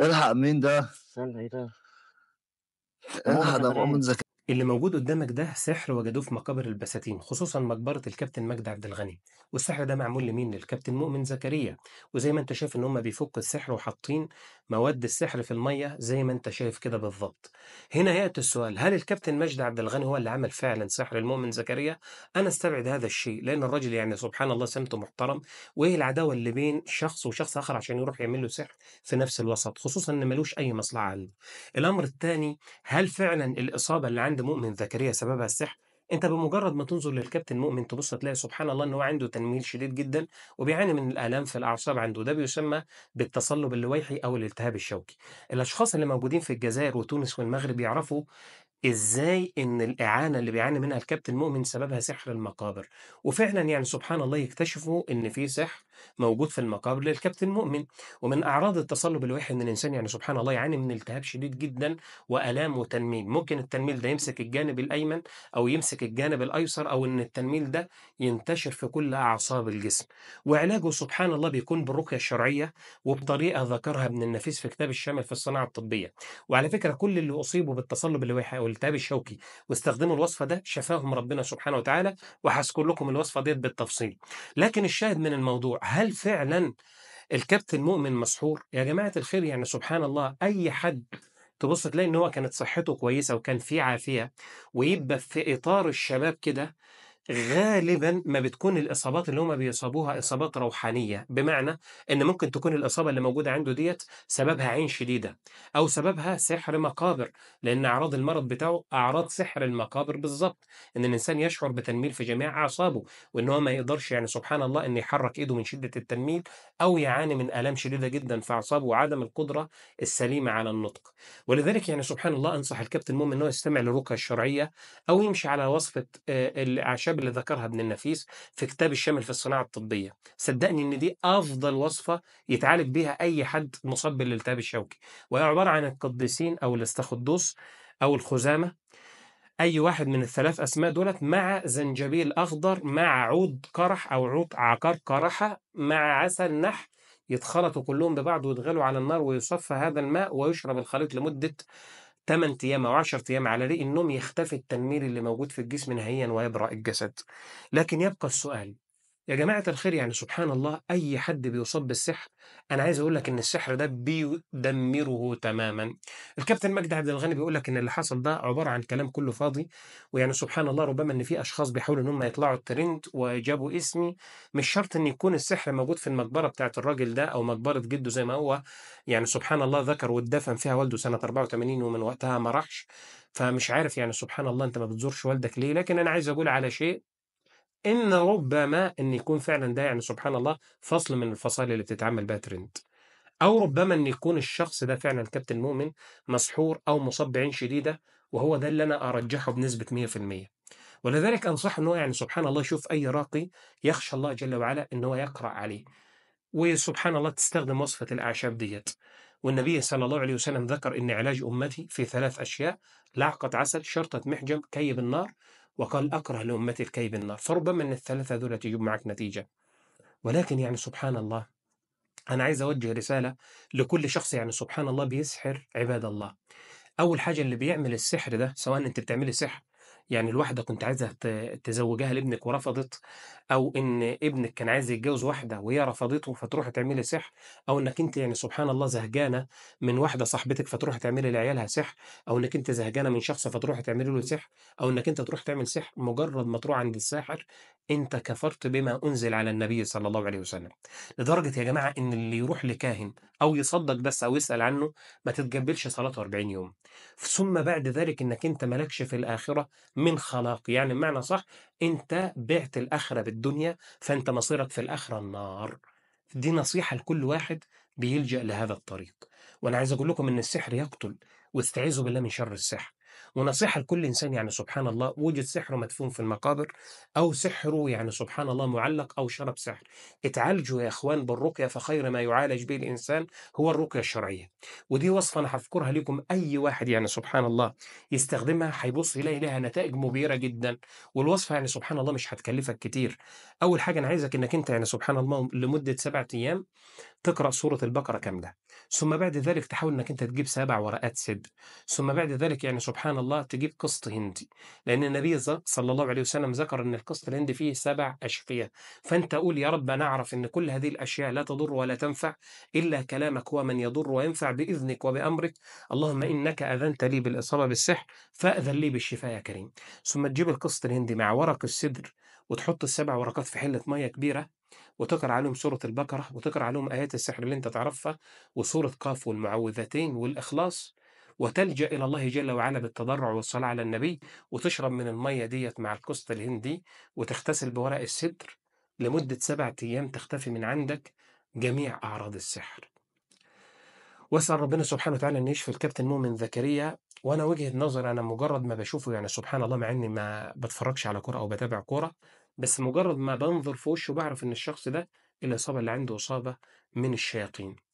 الحق مين ده؟ استنى ايه ده؟ الحق ده مؤمن إيه؟ ذكي اللي موجود قدامك ده سحر وجدوه في مقابر البساتين خصوصا مقبرة الكابتن مجدي عبد الغني والسحر ده معمول لمين للكابتن مؤمن زكريا وزي ما انت شايف ان هم بيفكوا السحر وحاطين مواد السحر في المية زي ما انت شايف كده بالظبط هنا يأتي السؤال هل الكابتن مجدي عبد الغني هو اللي عمل فعلا سحر المؤمن زكريا انا استبعد هذا الشيء لان الراجل يعني سبحان الله سمته محترم وايه العداوة اللي بين شخص وشخص اخر عشان يروح يعمل له سحر في نفس الوسط خصوصا ان ملوش اي مصلحة عنه الامر الثاني هل فعلا الاصابة اللي عند مؤمن زكريا سببها السحر انت بمجرد ما تنظر للكابتن مؤمن تبص تلاقي سبحان الله ان هو عنده تنميل شديد جدا وبيعاني من الالام في الاعصاب عنده ده بيسمى بالتصلب اللويحي او الالتهاب الشوكي الاشخاص اللي موجودين في الجزائر وتونس والمغرب يعرفوا ازاي ان الاعانه اللي بيعاني منها الكابتن مؤمن سببها سحر المقابر وفعلا يعني سبحان الله يكتشفوا ان في سحر موجود في المقابر للكابتن مؤمن ومن أعراض التصلب الوحي إن الإنسان يعني سبحان الله يعاني من التهاب شديد جدا وآلام وتنميل ممكن التنميل ده يمسك الجانب الأيمن أو يمسك الجانب الأيسر أو إن التنميل ده ينتشر في كل أعصاب الجسم وعلاجه سبحان الله بيكون بالرقية الشرعية وبطريقة ذكرها ابن النفيس في كتاب الشامل في الصناعة الطبية وعلى فكرة كل اللي أصيبوا بالتصلب الوحي أو التهاب الشوكي واستخدموا الوصفة ده شفاهم ربنا سبحانه وتعالى وهذكر لكم الوصفة ديت بالتفصيل لكن الشاهد من الموضوع هل فعلا الكابتن مؤمن مسحور يا جماعه الخير يعني سبحان الله اي حد تبص تلاقي ان هو كانت صحته كويسه وكان في عافيه ويبقى في اطار الشباب كده غالبا ما بتكون الاصابات اللي هم بيصابوها اصابات روحانيه بمعنى ان ممكن تكون الاصابه اللي موجوده عنده ديت سببها عين شديده او سببها سحر مقابر لان اعراض المرض بتاعه اعراض سحر المقابر بالظبط ان الانسان يشعر بتنميل في جميع اعصابه وان هو ما يقدرش يعني سبحان الله ان يحرك ايده من شده التنميل او يعاني من الام شديده جدا في اعصابه وعدم القدره السليمه على النطق ولذلك يعني سبحان الله انصح الكابتن مؤمن انه يستمع للرقيه الشرعيه او يمشي على وصفه آه، الاعشاب الاسباب اللي ذكرها ابن النفيس في كتاب الشامل في الصناعه الطبيه صدقني ان دي افضل وصفه يتعالج بها اي حد مصاب بالالتهاب الشوكي وهي عباره عن القديسين او الاستخدوس او الخزامه اي واحد من الثلاث اسماء دولت مع زنجبيل اخضر مع عود قرح او عود عقار قرحه مع عسل نحل يتخلطوا كلهم ببعض ويتغلوا على النار ويصفى هذا الماء ويشرب الخليط لمده 8 ايام او 10 ايام على ريق النوم يختفي التنمير اللي موجود في الجسم نهائيا ويبرأ الجسد لكن يبقى السؤال يا جماعة الخير يعني سبحان الله أي حد بيصاب بالسحر أنا عايز أقول لك إن السحر ده بيدمره تماما. الكابتن مجدي عبد الغني بيقول لك إن اللي حصل ده عبارة عن كلام كله فاضي ويعني سبحان الله ربما إن في أشخاص بيحاولوا إن هم يطلعوا الترند وجابوا اسمي مش شرط إن يكون السحر موجود في المقبرة بتاعة الراجل ده أو مقبرة جده زي ما هو يعني سبحان الله ذكر واتدفن فيها والده سنة 84 ومن وقتها ما راحش فمش عارف يعني سبحان الله أنت ما بتزورش والدك ليه لكن أنا عايز أقول على شيء ان ربما ان يكون فعلا ده يعني سبحان الله فصل من الفصائل اللي بتتعمل بها ترند او ربما ان يكون الشخص ده فعلا كابتن مؤمن مسحور او مصاب بعين شديده وهو ده اللي انا ارجحه بنسبه 100% ولذلك انصح ان هو يعني سبحان الله يشوف اي راقي يخشى الله جل وعلا ان هو يقرا عليه وسبحان الله تستخدم وصفه الاعشاب ديت والنبي صلى الله عليه وسلم ذكر ان علاج امتي في ثلاث اشياء لعقه عسل شرطه محجم كيب النار وقال أكره لأمتي الكي بالنار فربما أن الثلاثة دول تجيب معك نتيجة ولكن يعني سبحان الله أنا عايز أوجه رسالة لكل شخص يعني سبحان الله بيسحر عباد الله أول حاجة اللي بيعمل السحر ده سواء أنت بتعملي سحر يعني الواحدة كنت عايزة تزوجها لابنك ورفضت او ان ابنك كان عايز يتجوز واحده وهي رفضته فتروحي تعملي سحر او انك انت يعني سبحان الله زهجانه من واحده صاحبتك فتروحي تعملي لعيالها سحر او انك انت زهجانه من شخص فتروحي تعملي له سحر او انك انت تروح تعمل سحر مجرد ما تروح عند الساحر انت كفرت بما انزل على النبي صلى الله عليه وسلم لدرجه يا جماعه ان اللي يروح لكاهن او يصدق بس او يسال عنه ما تتقبلش صلاته 40 يوم ثم بعد ذلك انك انت مالكش في الاخره من خلاق يعني بمعنى صح انت بعت الاخره بالدنيا فانت مصيرك في الاخره النار دي نصيحه لكل واحد بيلجا لهذا الطريق وانا عايز اقول لكم ان السحر يقتل واستعيذوا بالله من شر السحر ونصيحة لكل إنسان يعني سبحان الله وجد سحره مدفون في المقابر أو سحره يعني سبحان الله معلق أو شرب سحر اتعالجوا يا إخوان بالرقية فخير ما يعالج به الإنسان هو الرقية الشرعية ودي وصفة أنا هذكرها لكم أي واحد يعني سبحان الله يستخدمها هيبص يلاقي لها نتائج مبيرة جدا والوصفة يعني سبحان الله مش هتكلفك كتير أول حاجة أنا عايزك إنك أنت يعني سبحان الله لمدة سبعة أيام تقرأ سورة البقرة كاملة ثم بعد ذلك تحاول إنك أنت تجيب سبع ورقات سد ثم بعد ذلك يعني سبحان الله الله تجيب قسط هندي لأن النبي صلى الله عليه وسلم ذكر أن القسط الهندي فيه سبع أشفية فأنت قول يا رب أنا أعرف أن كل هذه الأشياء لا تضر ولا تنفع إلا كلامك هو من يضر وينفع بإذنك وبأمرك اللهم إنك أذنت لي بالإصابة بالسحر فأذن لي بالشفاء يا كريم ثم تجيب القسط الهندي مع ورق السدر وتحط السبع ورقات في حلة مية كبيرة وتقرأ عليهم سورة البقرة وتقرأ عليهم آيات السحر اللي أنت تعرفها وسورة قاف والمعوذتين والإخلاص وتلجأ إلى الله جل وعلا بالتضرع والصلاة على النبي وتشرب من المية ديت مع الكست الهندي وتغتسل بورق السدر لمدة سبعة أيام تختفي من عندك جميع أعراض السحر واسأل ربنا سبحانه وتعالى أن يشفي الكابتن مؤمن زكريا وأنا وجهة نظر أنا مجرد ما بشوفه يعني سبحان الله مع إني ما بتفرجش على كورة أو بتابع كورة بس مجرد ما بنظر في وشه بعرف إن الشخص ده الإصابة اللي عنده إصابة من الشياطين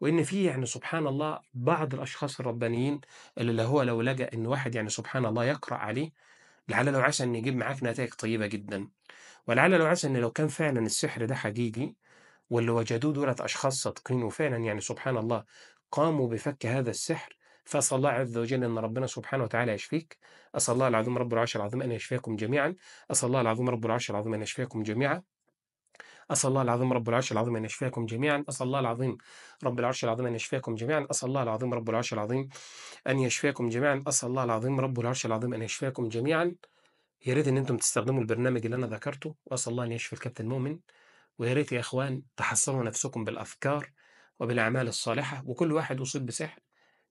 وان في يعني سبحان الله بعض الاشخاص الربانيين اللي هو لو لجا ان واحد يعني سبحان الله يقرا عليه لعل لو عسى ان يجيب معاك نتائج طيبه جدا ولعل لو عسى ان لو كان فعلا السحر ده حقيقي واللي وجدوه دولت اشخاص صادقين وفعلا يعني سبحان الله قاموا بفك هذا السحر فاسال الله عز وجل ان ربنا سبحانه وتعالى يشفيك اسال الله العظيم رب العرش العظيم ان يشفيكم جميعا اسال الله العظيم رب العرش العظيم ان يشفيكم جميعا أسأل الله العظيم رب العرش العظيم أن يشفيكم جميعا أسأل الله العظيم رب العرش العظيم أن يشفيكم جميعا أسأل الله العظيم رب العرش العظيم أن يشفيكم جميعا أسأل الله العظيم رب العرش العظيم أن يشفيكم جميعا يا ريت ان انتم تستخدموا البرنامج اللي انا ذكرته واسال الله ان يشفي الكابتن مؤمن ويا ريت يا اخوان تحصنوا نفسكم بالافكار وبالاعمال الصالحه وكل واحد اصيب بسحر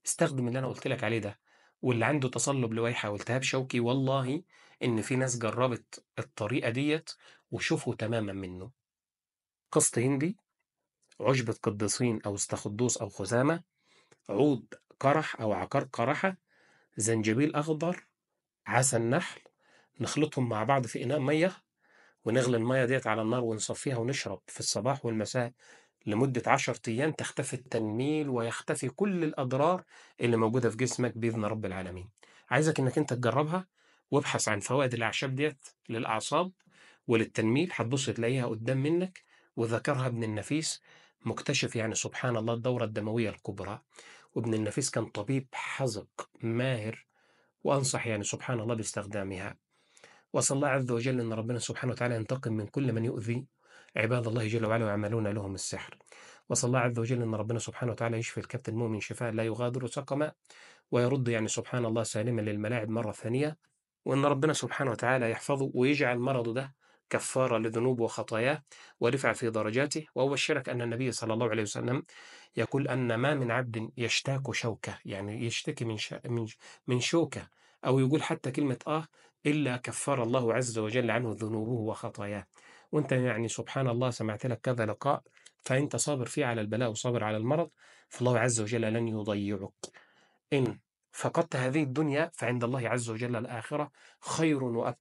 استخدم اللي انا قلت لك عليه ده واللي عنده تصلب لويحه والتهاب شوكي والله ان في ناس جربت الطريقه ديت وشوفوا تماما منه قسط هندي عشبة قديسين أو استخدوس أو خزامة عود قرح أو عقار قرحة زنجبيل أخضر عسل نحل نخلطهم مع بعض في إناء مية ونغلي المية ديت على النار ونصفيها ونشرب في الصباح والمساء لمدة عشر أيام تختفي التنميل ويختفي كل الأضرار اللي موجودة في جسمك بإذن رب العالمين عايزك إنك أنت تجربها وابحث عن فوائد الأعشاب ديت للأعصاب وللتنميل هتبص تلاقيها قدام منك وذكرها ابن النفيس مكتشف يعني سبحان الله الدورة الدموية الكبرى وابن النفيس كان طبيب حذق ماهر وأنصح يعني سبحان الله باستخدامها وصلى الله عز وجل أن ربنا سبحانه وتعالى ينتقم من كل من يؤذي عباد الله جل وعلا ويعملون لهم السحر وصلى الله عز وجل أن ربنا سبحانه وتعالى يشفي الكابتن المؤمن شفاء لا يغادر سقما ويرد يعني سبحان الله سالما للملاعب مرة ثانية وأن ربنا سبحانه وتعالى يحفظه ويجعل مرضه ده كفارة لذنوبه وخطاياه ورفع في درجاته وأبشرك أن النبي صلى الله عليه وسلم يقول أن ما من عبد يشتاق شوكة يعني يشتكي من, شا من, من شوكة أو يقول حتى كلمة آه إلا كفر الله عز وجل عنه ذنوبه وخطاياه وانت يعني سبحان الله سمعت لك كذا لقاء فانت صابر فيه على البلاء وصابر على المرض فالله عز وجل لن يضيعك إن فقدت هذه الدنيا فعند الله عز وجل الآخرة خير وأبقى